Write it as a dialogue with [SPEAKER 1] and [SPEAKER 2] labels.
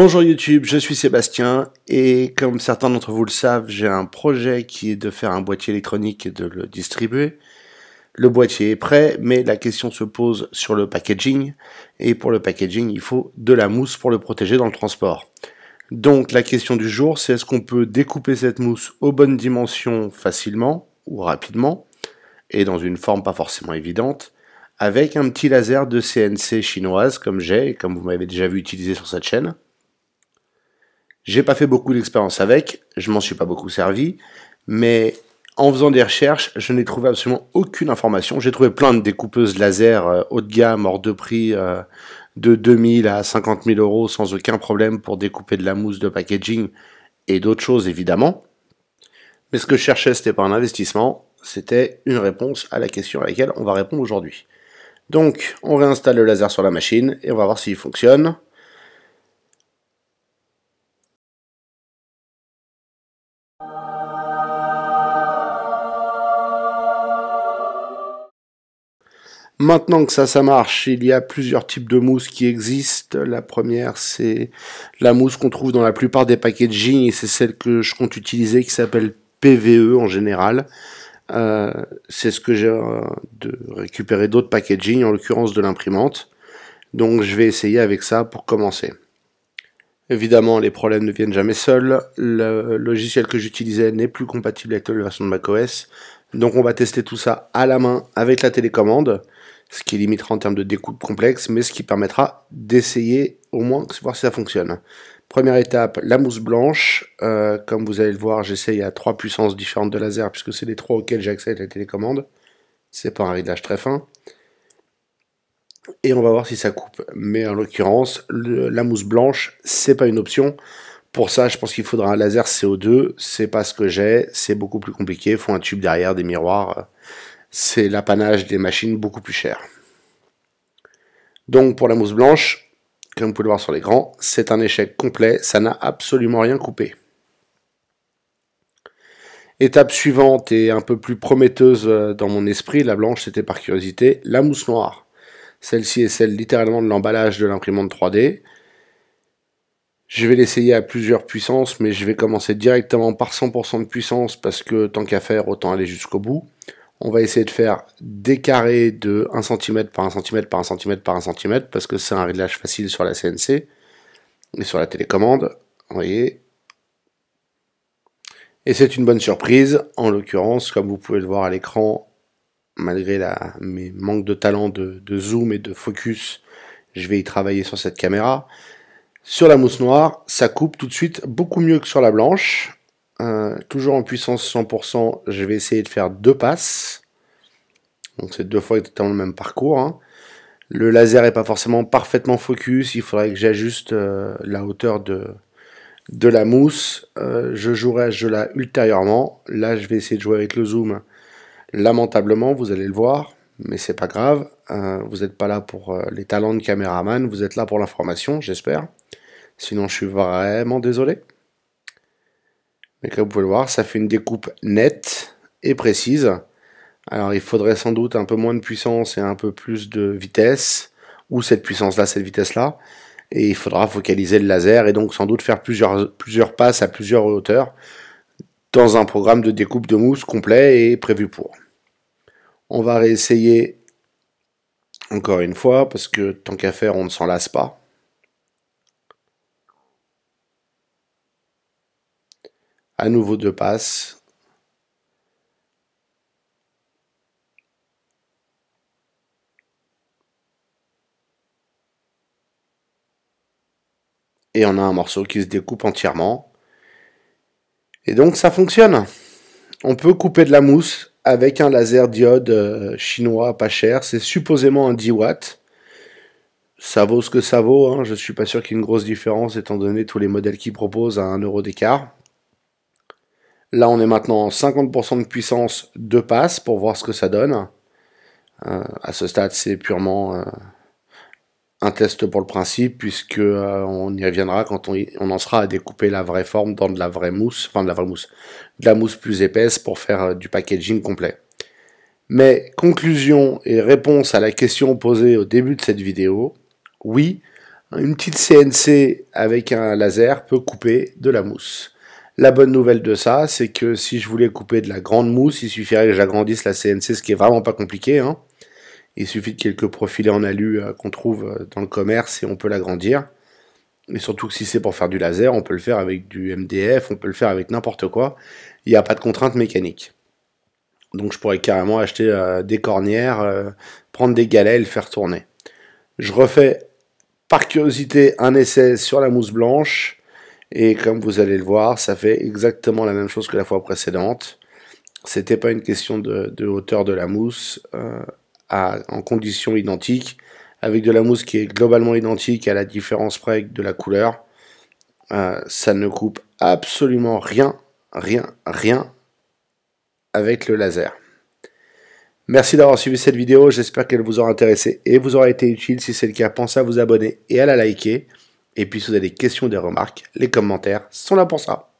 [SPEAKER 1] Bonjour YouTube, je suis Sébastien et comme certains d'entre vous le savent, j'ai un projet qui est de faire un boîtier électronique et de le distribuer. Le boîtier est prêt, mais la question se pose sur le packaging et pour le packaging, il faut de la mousse pour le protéger dans le transport. Donc la question du jour, c'est est-ce qu'on peut découper cette mousse aux bonnes dimensions facilement ou rapidement et dans une forme pas forcément évidente avec un petit laser de CNC chinoise comme j'ai et comme vous m'avez déjà vu utiliser sur cette chaîne. J'ai pas fait beaucoup d'expérience avec, je m'en suis pas beaucoup servi, mais en faisant des recherches, je n'ai trouvé absolument aucune information. J'ai trouvé plein de découpeuses laser euh, haut de gamme, hors de prix, euh, de 2000 à 50 000 euros sans aucun problème pour découper de la mousse de packaging et d'autres choses évidemment. Mais ce que je cherchais, c'était pas un investissement, c'était une réponse à la question à laquelle on va répondre aujourd'hui. Donc, on réinstalle le laser sur la machine et on va voir s'il fonctionne. Maintenant que ça, ça marche, il y a plusieurs types de mousse qui existent. La première, c'est la mousse qu'on trouve dans la plupart des packaging et c'est celle que je compte utiliser qui s'appelle PVE en général. Euh, c'est ce que j'ai euh, de récupérer d'autres packaging, en l'occurrence de l'imprimante. Donc je vais essayer avec ça pour commencer. Évidemment, les problèmes ne viennent jamais seuls. Le logiciel que j'utilisais n'est plus compatible avec la version de macOS. Donc on va tester tout ça à la main avec la télécommande ce qui limitera en termes de découpe complexe, mais ce qui permettra d'essayer au moins de voir si ça fonctionne. Première étape, la mousse blanche. Euh, comme vous allez le voir, j'essaye à trois puissances différentes de laser, puisque c'est les trois auxquelles j'accède à la télécommande. C'est pas un réglage très fin. Et on va voir si ça coupe. Mais en l'occurrence, la mousse blanche, c'est pas une option. Pour ça, je pense qu'il faudra un laser CO2. C'est pas ce que j'ai. C'est beaucoup plus compliqué. Il faut un tube derrière, des miroirs c'est l'apanage des machines beaucoup plus chères. Donc pour la mousse blanche, comme vous pouvez le voir sur l'écran, c'est un échec complet, ça n'a absolument rien coupé. Étape suivante et un peu plus prometteuse euh, dans mon esprit, la blanche c'était par curiosité, la mousse noire. Celle-ci est celle littéralement de l'emballage de l'imprimante 3D. Je vais l'essayer à plusieurs puissances, mais je vais commencer directement par 100% de puissance parce que tant qu'à faire, autant aller jusqu'au bout on va essayer de faire des carrés de 1 cm par 1 cm par 1 cm par 1 cm parce que c'est un réglage facile sur la CNC et sur la télécommande, vous voyez. Et c'est une bonne surprise, en l'occurrence, comme vous pouvez le voir à l'écran, malgré mes manques de talent de zoom et de focus, je vais y travailler sur cette caméra. Sur la mousse noire, ça coupe tout de suite beaucoup mieux que sur la blanche, euh, toujours en puissance 100%, je vais essayer de faire deux passes. Donc c'est deux fois exactement le même parcours. Hein. Le laser n'est pas forcément parfaitement focus, il faudrait que j'ajuste euh, la hauteur de, de la mousse. Euh, je jouerai à ce là ultérieurement. Là, je vais essayer de jouer avec le zoom lamentablement, vous allez le voir, mais c'est pas grave. vous n'êtes pas là pour les talents de caméraman, vous êtes là pour l'information, j'espère. Sinon, je suis vraiment désolé. Mais comme vous pouvez le voir, ça fait une découpe nette et précise. Alors il faudrait sans doute un peu moins de puissance et un peu plus de vitesse, ou cette puissance-là, cette vitesse-là. Et il faudra focaliser le laser et donc sans doute faire plusieurs, plusieurs passes à plusieurs hauteurs dans un programme de découpe de mousse complet et prévu pour. On va réessayer encore une fois, parce que tant qu'à faire, on ne s'en lasse pas. À nouveau deux passes. Et on a un morceau qui se découpe entièrement. Et donc ça fonctionne. On peut couper de la mousse avec un laser diode euh, chinois pas cher. C'est supposément un 10 watts. Ça vaut ce que ça vaut. Hein. Je suis pas sûr qu'il y ait une grosse différence étant donné tous les modèles qui proposent à 1 euro d'écart. Là, on est maintenant 50% de puissance de passe pour voir ce que ça donne. Euh, à ce stade, c'est purement euh, un test pour le principe, puisque euh, on y reviendra quand on, on, en sera à découper la vraie forme dans de la vraie mousse, enfin de la vraie mousse, de la mousse plus épaisse pour faire du packaging complet. Mais conclusion et réponse à la question posée au début de cette vidéo, oui, une petite CNC avec un laser peut couper de la mousse. La bonne nouvelle de ça, c'est que si je voulais couper de la grande mousse, il suffirait que j'agrandisse la CNC, ce qui est vraiment pas compliqué. Hein. Il suffit de quelques profilés en alu euh, qu'on trouve euh, dans le commerce et on peut l'agrandir. Et surtout que si c'est pour faire du laser, on peut le faire avec du MDF, on peut le faire avec n'importe quoi. Il n'y a pas de contrainte mécanique. Donc je pourrais carrément acheter euh, des cornières, prendre des galets et le faire tourner. Je refais par curiosité un essai sur la mousse blanche. Et comme vous allez le voir, ça fait exactement la même chose que la fois précédente. C'était pas une question de, hauteur de la mousse euh, en conditions identiques, avec de la mousse qui est globalement identique à la différence près de la couleur. Euh, ça ne coupe absolument rien, rien, rien avec le laser. Merci d'avoir suivi cette vidéo, j'espère qu'elle vous aura intéressé et vous aura été utile. Si c'est le cas, pensez à vous abonner et à la liker. Et puis si vous avez des questions, des remarques, les commentaires sont là pour ça.